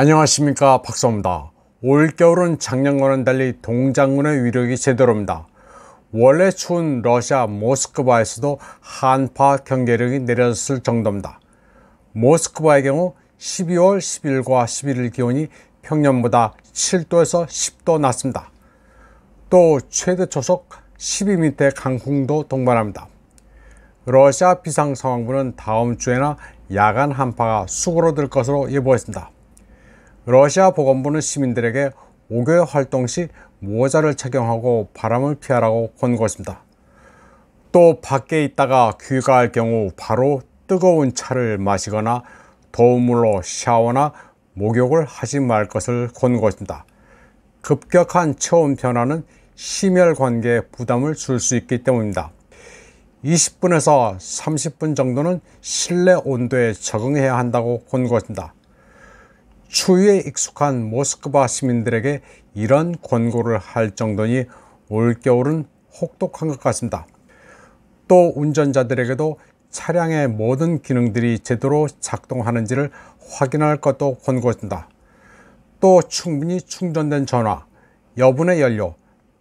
안녕하십니까 박사입니다. 올겨울은 작년과는 달리 동장군의 위력이 제대로입니다. 원래 추운 러시아 모스크바에서도 한파 경계력이 내렸을 정도입니다. 모스크바의 경우 12월 10일과 11일 기온이 평년보다 7도에서 10도 낮습니다. 또 최대 초속 12m의 강풍도 동반합니다. 러시아 비상상황부는 다음 주에나 야간 한파가 수그러들 것으로 예보했습니다. 러시아 보건부는 시민들에게 5개 활동 시 모자를 착용하고 바람을 피하라고 권고했습니다. 또 밖에 있다가 귀가할 경우 바로 뜨거운 차를 마시거나 더운 물로 샤워나 목욕을 하지 말 것을 권고했습니다. 급격한 체온 변화는 심혈관계에 부담을 줄 수 있기 때문입니다. 20분에서 30분 정도는 실내 온도에 적응해야 한다고 권고했습니다. 추위에 익숙한 모스크바 시민들에게 이런 권고를 할 정도니 올겨울은 혹독한 것 같습니다. 또 운전자들에게도 차량의 모든 기능들이 제대로 작동하는지를 확인할 것도 권고했습니다. 또 충분히 충전된 전화, 여분의 연료,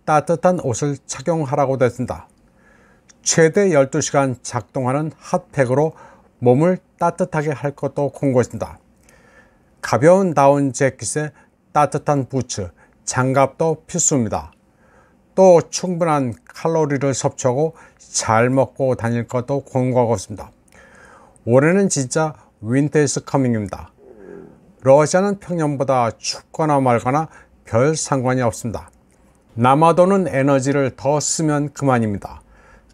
따뜻한 옷을 착용하라고 됐습니다. 최대 12시간 작동하는 핫팩으로 몸을 따뜻하게 할 것도 권고했습니다. 가벼운 다운 재킷에 따뜻한 부츠, 장갑도 필수입니다. 또 충분한 칼로리를 섭취하고 잘 먹고 다닐 것도 권고하고 있습니다. 올해는 진짜 윈터 이스 커밍입니다. 러시아는 평년보다 춥거나 말거나 별 상관이 없습니다. 남아도는 에너지를 더 쓰면 그만입니다.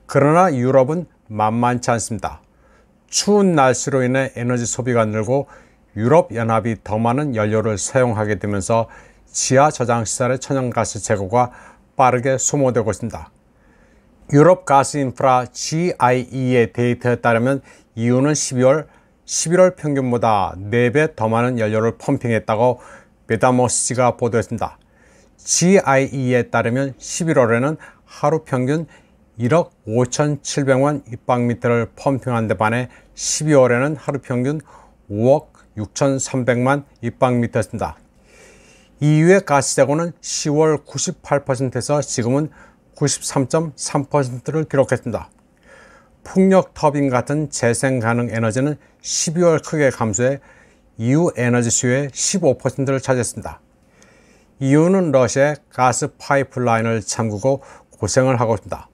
그러나 유럽은 만만치 않습니다. 추운 날씨로 인해 에너지 소비가 늘고 유럽연합이 더 많은 연료를 사용하게 되면서 지하 저장 시설의 천연가스 재고가 빠르게 소모되고 있습니다. 유럽 가스 인프라 GIE의 데이터에 따르면 이유는 12월 11월 평균보다 4배 더 많은 연료를 펌핑했다고 메다모스지가 보도했습니다. GIE에 따르면 11월에는 하루 평균 1억 5,700만 입방미터를 펌핑한 데 반해 12월에는 하루 평균 5억 6,300만 입방미터였습니다. 이후에 가스재고는 10월 98%에서 지금은 93.3%를 기록했습니다. 풍력 터빈 같은 재생 가능 에너지는 12월 크게 감소해 EU 에너지 수요의 15%를 차지했습니다. 이유는 러시아의 가스 파이프라인을 잠그고 고생을 하고 있습니다.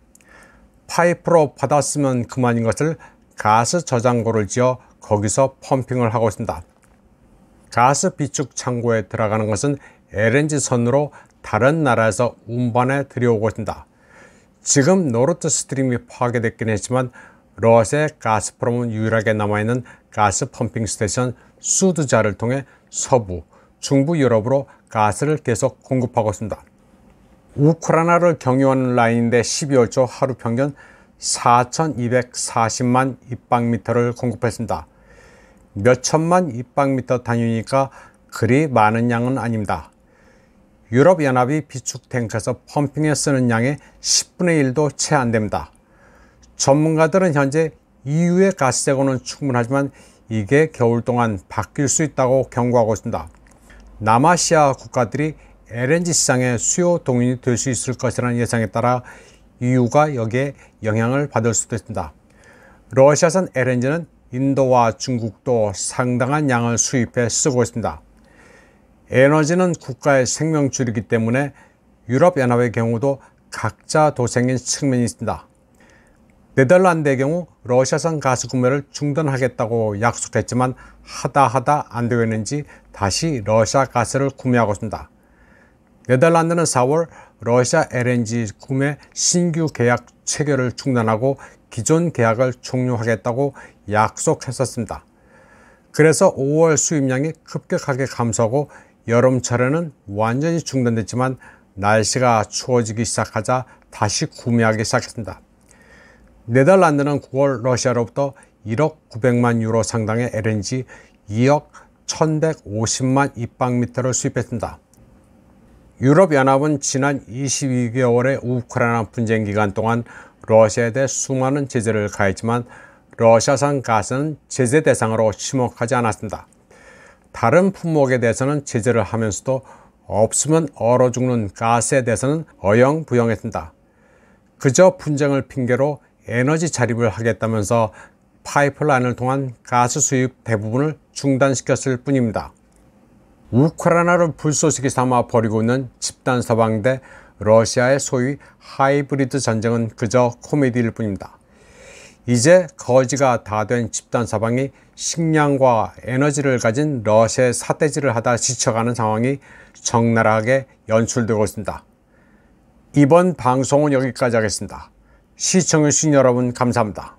파이프로 받았으면 그만인 것을 가스 저장고를 지어 거기서 펌핑을 하고 있습니다. 가스 비축 창고에 들어가는 것은 LNG 선으로 다른 나라에서 운반해 들여오고 있다. 습니 지금 노르트 스트림이 파괴됐긴 했지만 러시아의 가스프롬은 유일하게 남아있는 가스 펌핑 스테이션 수드자를 통해 서부, 중부 유럽으로 가스를 계속 공급하고 있습니다. 우크라이나를 경유하는 라인인데 12월초 하루 평균 4,240만 입방미터를 공급했습니다. 몇 천만 입방미터 단위니까 그리 많은 양은 아닙니다. 유럽연합이 비축 탱크에서 펌핑에 쓰는 양의 10분의 1도 채 안 됩니다. 전문가들은 현재 EU의 가스재고는 충분하지만 이게 겨울 동안 바뀔 수 있다고 경고하고 있습니다. 남아시아 국가들이 LNG 시장의 수요 동인이 될 수 있을 것이라는 예상에 따라 EU가 여기에 영향을 받을 수도 있습니다. 러시아산 LNG는 인도와 중국도 상당한 양을 수입해 쓰고 있습니다. 에너지는 국가의 생명줄이기 때문에 유럽연합의 경우도 각자 도생인 측면이 있습니다. 네덜란드의 경우 러시아산 가스 구매를 중단하겠다고 약속했지만 하다 하다 안 되었는지 다시 러시아 가스를 구매하고 있습니다. 네덜란드는 4월 러시아 LNG 구매 신규 계약 체결을 중단하고 기존 계약을 종료하겠다고 약속했었습니다. 그래서 5월 수입량이 급격하게 감소하고 여름철에는 완전히 중단됐지만 날씨가 추워지기 시작하자 다시 구매하기 시작했습니다. 네덜란드는 9월 러시아로부터 1억 900만 유로 상당의 LNG 2억 1150만 입방미터를 수입했습니다. 유럽연합은 지난 22개월의 우크라이나 분쟁 기간 동안 러시아에 대해 수많은 제재를 가했지만 러시아산 가스는 제재 대상으로 지목하지 않았습니다. 다른 품목에 대해서는 제재를 하면서도 없으면 얼어 죽는 가스에 대해서는 어영부영했습니다. 그저 분쟁을 핑계로 에너지 자립을 하겠다면서 파이프라인을 통한 가스 수입 대부분을 중단시켰을 뿐입니다. 우크라이나를 불쏘시개 삼아 버리고 있는 집단 서방대 러시아의 소위 하이브리드 전쟁은 그저 코미디일 뿐입니다. 이제 거지가 다 된 집단 서방이 식량과 에너지를 가진 러시아의 사대질을 하다 지쳐가는 상황이 적나라하게 연출되고 있습니다. 이번 방송은 여기까지 하겠습니다. 시청해주신 여러분 감사합니다.